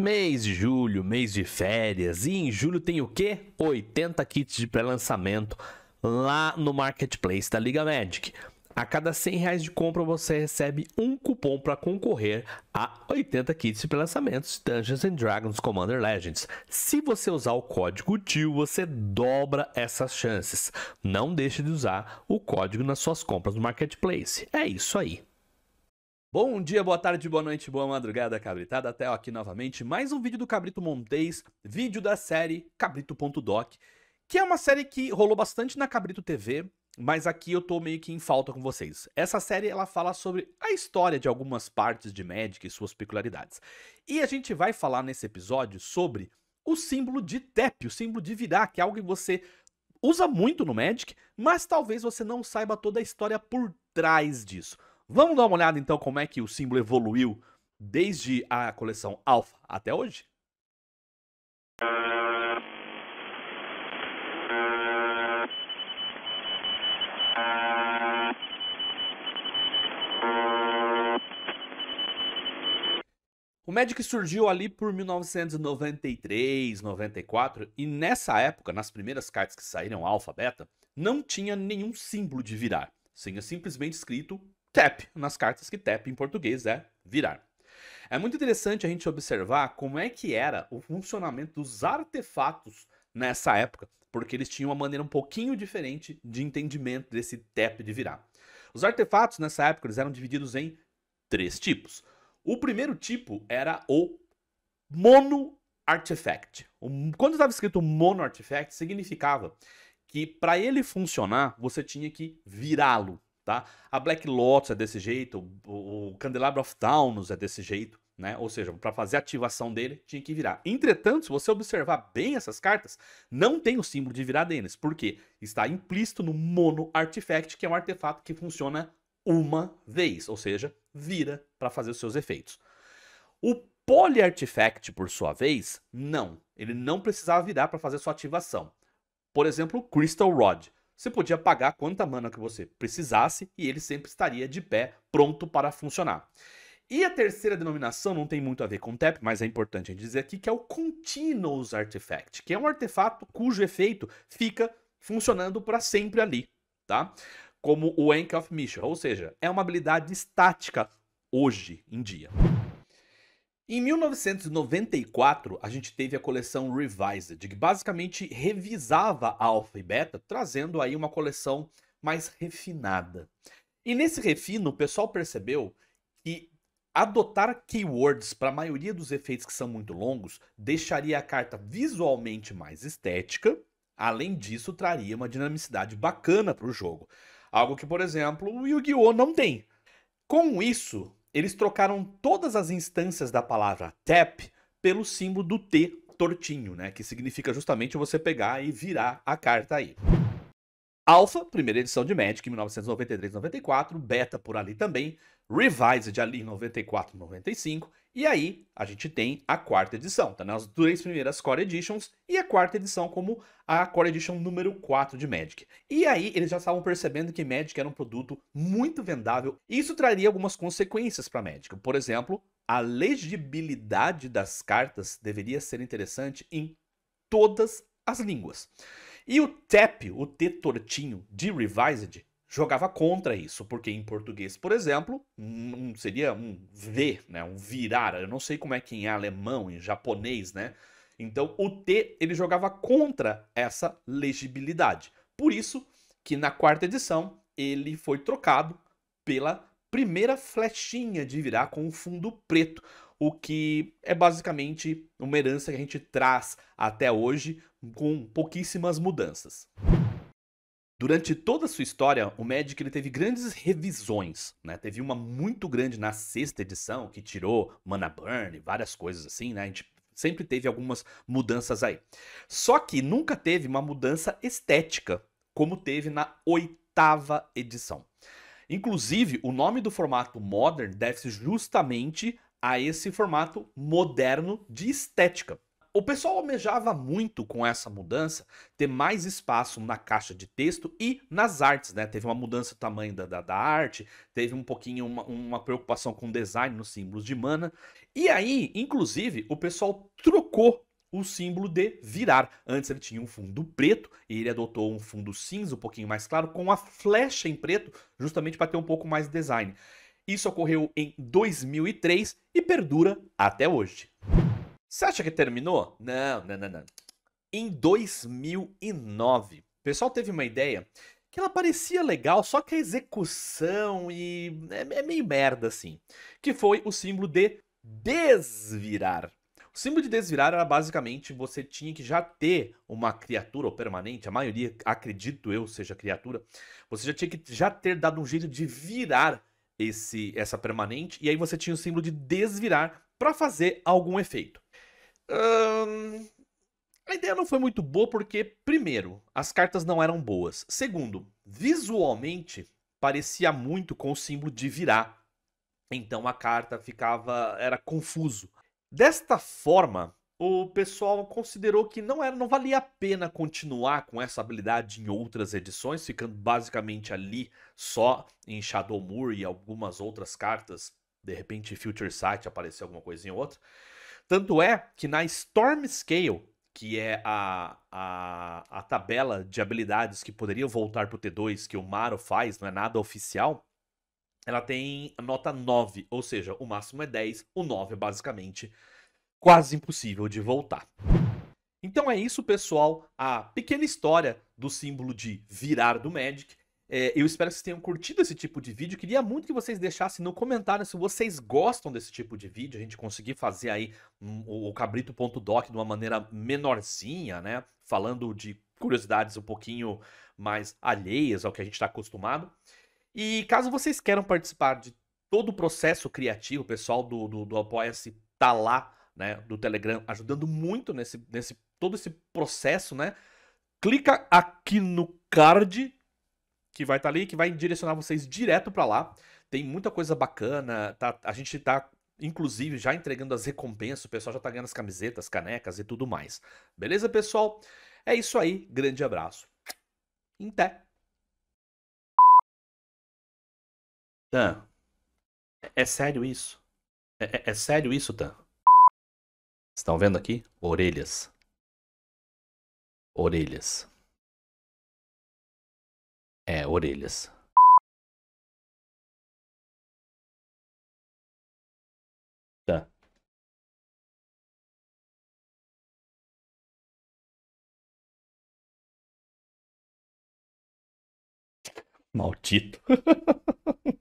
Mês de julho, mês de férias. E em julho tem o quê? 80 kits de pré-lançamento lá no marketplace da Liga Magic. A cada 100 reais de compra você recebe um cupom para concorrer a 80 kits de pré lançamentos Dungeons and Dragons Commander Legends. Se você usar o código TIL, você dobra essas chances. Não deixe de usar o código nas suas compras no marketplace. É isso aí. Bom dia, boa tarde, boa noite, boa madrugada, cabritada. Até aqui novamente mais um vídeo do Cabrito Montês, vídeo da série Cabrito.doc, que é uma série que rolou bastante na Cabrito TV, mas aqui eu tô meio que em falta com vocês. Essa série ela fala sobre a história de algumas partes de Magic e suas peculiaridades. E a gente vai falar nesse episódio sobre o símbolo de TEP, o símbolo de virar, que é algo que você usa muito no Magic, mas talvez você não saiba toda a história por trás disso. Vamos dar uma olhada então como é que o símbolo evoluiu desde a coleção Alpha até hoje? O Magic surgiu ali por 1993, 94, e nessa época, nas primeiras cartas que saíram alfa, beta, não tinha nenhum símbolo de virar. Tinha é simplesmente escrito tap nas cartas, que tap em português é virar. É muito interessante a gente observar como é que era o funcionamento dos artefatos nessa época, porque eles tinham uma maneira um pouquinho diferente de entendimento desse tap de virar. Os artefatos nessa época eles eram divididos em três tipos. O primeiro tipo era o mono artifact. Quando estava escrito mono artifact, significava que para ele funcionar, você tinha que virá-lo tá? A Black Lotus é desse jeito, o, o Candelabra of Towns é desse jeito, né? Ou seja, para fazer a ativação dele, tinha que virar. Entretanto, se você observar bem essas cartas, não tem o símbolo de virar deles, porque está implícito no Mono Artifact, que é um artefato que funciona uma vez, ou seja, vira para fazer os seus efeitos. O Poly Artifact, por sua vez, não. Ele não precisava virar para fazer sua ativação. Por exemplo, Crystal Rod. Você podia pagar quanta mana que você precisasse e ele sempre estaria de pé, pronto para funcionar. E a terceira denominação não tem muito a ver com TEP, mas é importante a gente dizer aqui que é o Continuous Artifact, que é um artefato cujo efeito fica funcionando para sempre ali, tá? Como o Ank of Misha, ou seja, é uma habilidade estática hoje em dia. Em 1994, a gente teve a coleção Revised, que basicamente revisava a Alpha e Beta, trazendo aí uma coleção mais refinada. E nesse refino, o pessoal percebeu que adotar keywords para a maioria dos efeitos que são muito longos deixaria a carta visualmente mais estética, além disso, traria uma dinamicidade bacana para o jogo. Algo que, por exemplo, o Yu-Gi-Oh! não tem. Com isso, eles trocaram todas as instâncias da palavra tap pelo símbolo do T tortinho, né? Que significa justamente você pegar e virar a carta aí. Alpha, primeira edição de Magic, 1993-94, Beta por ali também, Revised ali em 94-95 e aí, a gente tem a quarta edição, tá? Nas três primeiras Core Editions e a quarta edição como a Core Edition número 4 de Magic. E aí, eles já estavam percebendo que Magic era um produto muito vendável e isso traria algumas consequências para Magic. Por exemplo, a legibilidade das cartas deveria ser interessante em todas as línguas. E o TAP, o T tortinho de Revised, jogava contra isso, porque em português, por exemplo, um, seria um V, né, um virar. Eu não sei como é que em alemão, em japonês, né? Então o T ele jogava contra essa legibilidade. Por isso que na quarta edição ele foi trocado pela primeira flechinha de virar com o fundo preto, o que é basicamente uma herança que a gente traz até hoje com pouquíssimas mudanças. Durante toda a sua história, o Magic ele teve grandes revisões, né? Teve uma muito grande na sexta edição, que tirou Mana Burn, várias coisas assim, né? A gente sempre teve algumas mudanças aí. Só que nunca teve uma mudança estética, como teve na oitava edição. Inclusive, o nome do formato Modern deve-se justamente a esse formato moderno de estética. O pessoal almejava muito com essa mudança ter mais espaço na caixa de texto e nas artes, né? Teve uma mudança do tamanho da, da, da arte, teve um pouquinho uma, uma preocupação com o design nos símbolos de mana. E aí, inclusive, o pessoal trocou o símbolo de virar. Antes ele tinha um fundo preto e ele adotou um fundo cinza, um pouquinho mais claro, com a flecha em preto, justamente para ter um pouco mais de design. Isso ocorreu em 2003 e perdura até hoje. Você acha que terminou? Não, não, não, não. Em 2009, o pessoal teve uma ideia que ela parecia legal, só que a execução e é, é meio merda assim, que foi o símbolo de desvirar. O símbolo de desvirar era basicamente você tinha que já ter uma criatura ou permanente, a maioria, acredito eu, seja criatura, você já tinha que já ter dado um jeito de virar esse essa permanente e aí você tinha o símbolo de desvirar para fazer algum efeito a ideia não foi muito boa porque, primeiro, as cartas não eram boas. Segundo, visualmente parecia muito com o símbolo de virar. Então a carta ficava. era confuso. Desta forma, o pessoal considerou que não era, não valia a pena continuar com essa habilidade em outras edições, ficando basicamente ali só em Moor e algumas outras cartas. De repente, Future Sight apareceu alguma coisa em outra. Tanto é que na Storm Scale, que é a, a, a tabela de habilidades que poderiam voltar pro T2, que o Maro faz, não é nada oficial, ela tem nota 9, ou seja, o máximo é 10, o 9 é basicamente quase impossível de voltar. Então é isso, pessoal, a pequena história do símbolo de virar do Magic. É, eu espero que vocês tenham curtido esse tipo de vídeo. Queria muito que vocês deixassem no comentário se vocês gostam desse tipo de vídeo. A gente conseguir fazer aí o cabrito.doc de uma maneira menorzinha, né? Falando de curiosidades um pouquinho mais alheias ao que a gente está acostumado. E caso vocês queiram participar de todo o processo criativo, o pessoal do, do, do Apoia-se tá lá, né? Do Telegram, ajudando muito nesse, nesse todo esse processo, né? Clica aqui no card que vai estar tá ali, que vai direcionar vocês direto para lá. Tem muita coisa bacana, tá? A gente tá inclusive já entregando as recompensas, o pessoal já tá ganhando as camisetas, canecas e tudo mais. Beleza, pessoal? É isso aí, grande abraço. Até. Dan, é, é sério isso? É, é, é sério isso, Tan? Estão vendo aqui? Orelhas. Orelhas. É, orelhas. Tá. Maldito.